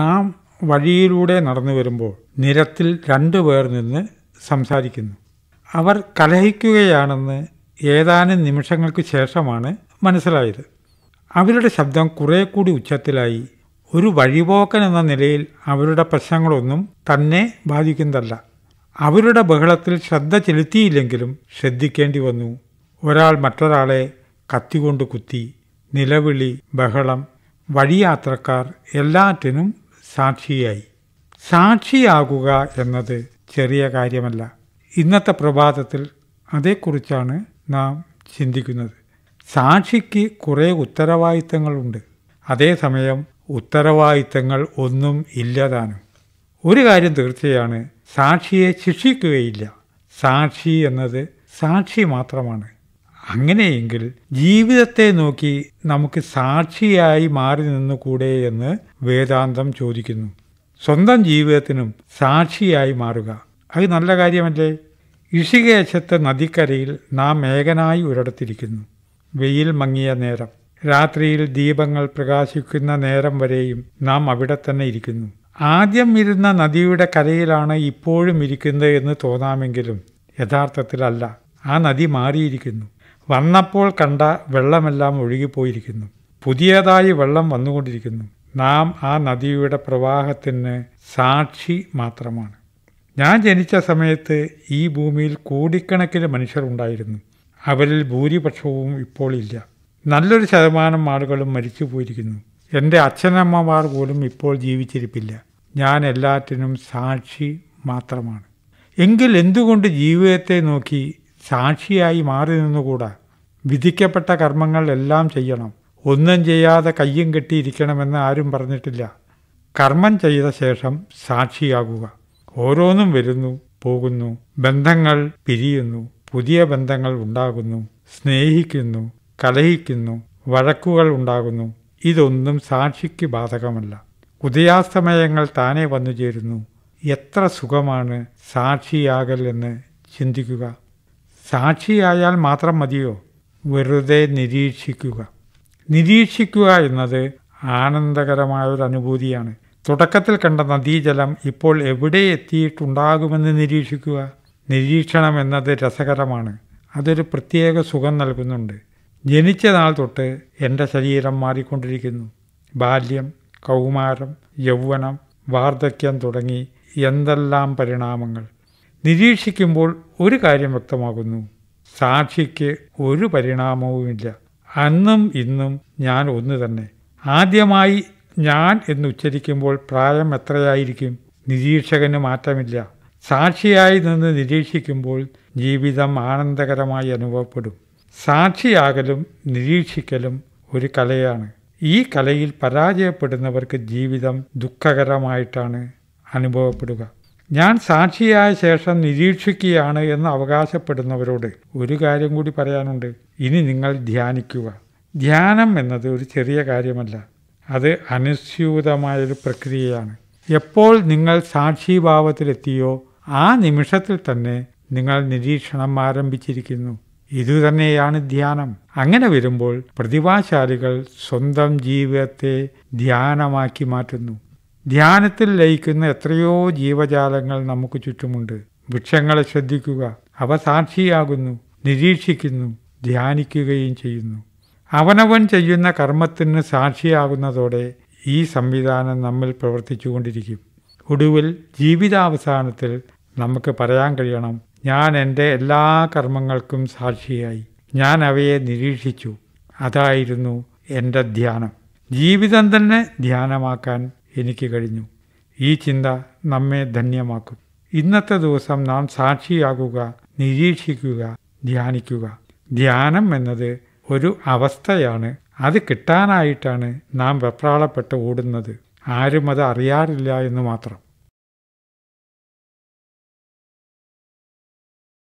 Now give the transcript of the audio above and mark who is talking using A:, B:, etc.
A: നാം വഴിയിലൂടെ നടന്നു വരുമ്പോൾ നിരത്തിൽ രണ്ടു പേർ നിന്ന് സംസാരിക്കുന്നു അവർ കലഹിക്കുകയാണെന്ന് ഏതാനും നിമിഷങ്ങൾക്ക് ശേഷമാണ് മനസ്സിലായത് അവരുടെ ശബ്ദം കുറേ കൂടി ഉച്ചത്തിലായി ഒരു വഴിപോക്കൻ എന്ന നിലയിൽ അവരുടെ പ്രശ്നങ്ങളൊന്നും തന്നെ ബാധിക്കുന്നതല്ല അവരുടെ ബഹളത്തിൽ ശ്രദ്ധ ചെലുത്തിയില്ലെങ്കിലും ശ്രദ്ധിക്കേണ്ടി വന്നു ഒരാൾ മറ്റൊരാളെ കത്തികൊണ്ട് കുത്തി നിലവിളി ബഹളം വഴിയാത്രക്കാർ എല്ലാറ്റിനും സാക്ഷിയായി സാക്ഷിയാകുക എന്നത് ചെറിയ കാര്യമല്ല ഇന്നത്തെ പ്രഭാതത്തിൽ അതേക്കുറിച്ചാണ് നാം ചിന്തിക്കുന്നത് സാക്ഷിക്ക് കുറേ ഉത്തരവാദിത്തങ്ങളുണ്ട് അതേസമയം ഉത്തരവാദിത്തങ്ങൾ ഒന്നും ഇല്ലതാണ് ഒരു കാര്യം തീർച്ചയാണ് സാക്ഷിയെ ശിക്ഷിക്കുകയില്ല സാക്ഷി എന്നത് സാക്ഷി മാത്രമാണ് അങ്ങനെയെങ്കിൽ ജീവിതത്തെ നോക്കി നമുക്ക് സാക്ഷിയായി മാറി നിന്നുകൂടെ എന്ന് വേദാന്തം ചോദിക്കുന്നു സ്വന്തം ജീവിതത്തിനും സാക്ഷിയായി മാറുക അത് നല്ല കാര്യമല്ലേ ഇഷികേശത്തെ നദിക്കരയിൽ നാം ഏകനായി ഒരിടത്തിരിക്കുന്നു വെയിൽ മങ്ങിയ നേരം രാത്രിയിൽ ദീപങ്ങൾ പ്രകാശിക്കുന്ന നേരം വരെയും നാം അവിടെ തന്നെ ഇരിക്കുന്നു ആദ്യം ഇരുന്ന നദിയുടെ കരയിലാണ് ഇപ്പോഴും ഇരിക്കുന്നത് എന്ന് തോന്നാമെങ്കിലും യഥാർത്ഥത്തിലല്ല ആ നദി മാറിയിരിക്കുന്നു വന്നപ്പോൾ കണ്ട വെള്ളമെല്ലാം ഒഴുകിപ്പോയിരിക്കുന്നു പുതിയതായി വെള്ളം വന്നുകൊണ്ടിരിക്കുന്നു നാം ആ നദിയുടെ പ്രവാഹത്തിന് സാക്ഷി മാത്രമാണ് ഞാൻ ജനിച്ച സമയത്ത് ഈ ഭൂമിയിൽ കോടിക്കണക്കിന് മനുഷ്യർ ഉണ്ടായിരുന്നു അവരിൽ ഭൂരിപക്ഷവും ഇപ്പോൾ ഇല്ല നല്ലൊരു ശതമാനം ആളുകളും മരിച്ചു പോയിരിക്കുന്നു എൻ്റെ അച്ഛനമ്മമാർ പോലും ഇപ്പോൾ ജീവിച്ചിരിപ്പില്ല ഞാൻ എല്ലാറ്റിനും സാക്ഷി മാത്രമാണ് എങ്കിൽ എന്തുകൊണ്ട് ജീവിതത്തെ നോക്കി സാക്ഷിയായി മാറി നിന്നുകൂടാ വിധിക്കപ്പെട്ട കർമ്മങ്ങൾ എല്ലാം ചെയ്യണം ഒന്നും ചെയ്യാതെ കയ്യും കെട്ടിയിരിക്കണമെന്ന് ആരും പറഞ്ഞിട്ടില്ല കർമ്മം ചെയ്ത ശേഷം സാക്ഷിയാകുക ഓരോന്നും വരുന്നു പോകുന്നു ബന്ധങ്ങൾ പിരിയുന്നു പുതിയ ബന്ധങ്ങൾ ഉണ്ടാകുന്നു സ്നേഹിക്കുന്നു കലഹിക്കുന്നു വഴക്കുകൾ ഉണ്ടാകുന്നു ഇതൊന്നും സാക്ഷിക്ക് ബാധകമല്ല ഉദയാസ്തമയങ്ങൾ താനെ വന്നു ചേരുന്നു എത്ര സുഖമാണ് സാക്ഷിയാകൽ എന്ന് ചിന്തിക്കുക സാക്ഷിയായാൽ മാത്രം മതിയോ വെറുതെ നിരീക്ഷിക്കുക നിരീക്ഷിക്കുക എന്നത് ആനന്ദകരമായ ഒരു അനുഭൂതിയാണ് തുടക്കത്തിൽ കണ്ട നദീജലം ഇപ്പോൾ എവിടെ എത്തിയിട്ടുണ്ടാകുമെന്ന് നിരീക്ഷിക്കുക നിരീക്ഷണം എന്നത് രസകരമാണ് അതൊരു പ്രത്യേക സുഖം നൽകുന്നുണ്ട് ജനിച്ച നാൾ തൊട്ട് എൻ്റെ ശരീരം മാറിക്കൊണ്ടിരിക്കുന്നു ബാല്യം കൗമാരം യൗവനം വാർദ്ധക്യം തുടങ്ങി എന്തെല്ലാം പരിണാമങ്ങൾ നിരീക്ഷിക്കുമ്പോൾ ഒരു കാര്യം വ്യക്തമാകുന്നു സാക്ഷിക്ക് ഒരു പരിണാമവുമില്ല അന്നും ഇന്നും ഞാൻ ഒന്ന് തന്നെ ആദ്യമായി ഞാൻ എന്ന് ഉച്ചരിക്കുമ്പോൾ പ്രായം എത്രയായിരിക്കും നിരീക്ഷകന് മാറ്റമില്ല സാക്ഷിയായി നിന്ന് നിരീക്ഷിക്കുമ്പോൾ ജീവിതം ആനന്ദകരമായി അനുഭവപ്പെടും സാക്ഷിയാകലും നിരീക്ഷിക്കലും ഒരു കലയാണ് ഈ കലയിൽ പരാജയപ്പെടുന്നവർക്ക് ജീവിതം ദുഃഖകരമായിട്ടാണ് അനുഭവപ്പെടുക ഞാൻ സാക്ഷിയായ ശേഷം നിരീക്ഷിക്കുകയാണ് എന്ന് അവകാശപ്പെടുന്നവരോട് ഒരു കാര്യം കൂടി പറയാനുണ്ട് ഇനി നിങ്ങൾ ധ്യാനിക്കുക ധ്യാനം എന്നത് ഒരു ചെറിയ കാര്യമല്ല അത് അനുസ്യൂതമായൊരു പ്രക്രിയയാണ് എപ്പോൾ നിങ്ങൾ സാക്ഷിഭാവത്തിലെത്തിയോ ആ നിമിഷത്തിൽ തന്നെ നിങ്ങൾ നിരീക്ഷണം ആരംഭിച്ചിരിക്കുന്നു ഇതുതന്നെയാണ് ധ്യാനം അങ്ങനെ വരുമ്പോൾ പ്രതിഭാശാലികൾ സ്വന്തം ജീവിതത്തെ ധ്യാനമാക്കി മാറ്റുന്നു ധ്യാനത്തിൽ ലയിക്കുന്ന എത്രയോ ജീവജാലങ്ങൾ നമുക്ക് ചുറ്റുമുണ്ട് വൃക്ഷങ്ങളെ ശ്രദ്ധിക്കുക അവ സാക്ഷിയാകുന്നു നിരീക്ഷിക്കുന്നു ധ്യാനിക്കുകയും ചെയ്യുന്നു അവനവൻ ചെയ്യുന്ന കർമ്മത്തിന് സാക്ഷിയാകുന്നതോടെ ഈ സംവിധാനം നമ്മിൽ പ്രവർത്തിച്ചുകൊണ്ടിരിക്കും ഒടുവിൽ ജീവിതാവസാനത്തിൽ നമുക്ക് പറയാൻ കഴിയണം ഞാൻ എൻ്റെ എല്ലാ കർമ്മങ്ങൾക്കും സാക്ഷിയായി ഞാൻ അവയെ നിരീക്ഷിച്ചു അതായിരുന്നു എൻ്റെ ധ്യാനം ജീവിതം തന്നെ ധ്യാനമാക്കാൻ എനിക്ക് കഴിഞ്ഞു ഈ ചിന്ത നമ്മെ ധന്യമാക്കും ഇന്നത്തെ ദിവസം നാം സാക്ഷിയാകുക നിരീക്ഷിക്കുക ധ്യാനിക്കുക ധ്യാനം എന്നത് ഒരു അവസ്ഥയാണ് അത് കിട്ടാനായിട്ടാണ് നാം വെപ്രാളപ്പെട്ട് ഓടുന്നത് ആരും അത് അറിയാറില്ല എന്ന് മാത്രം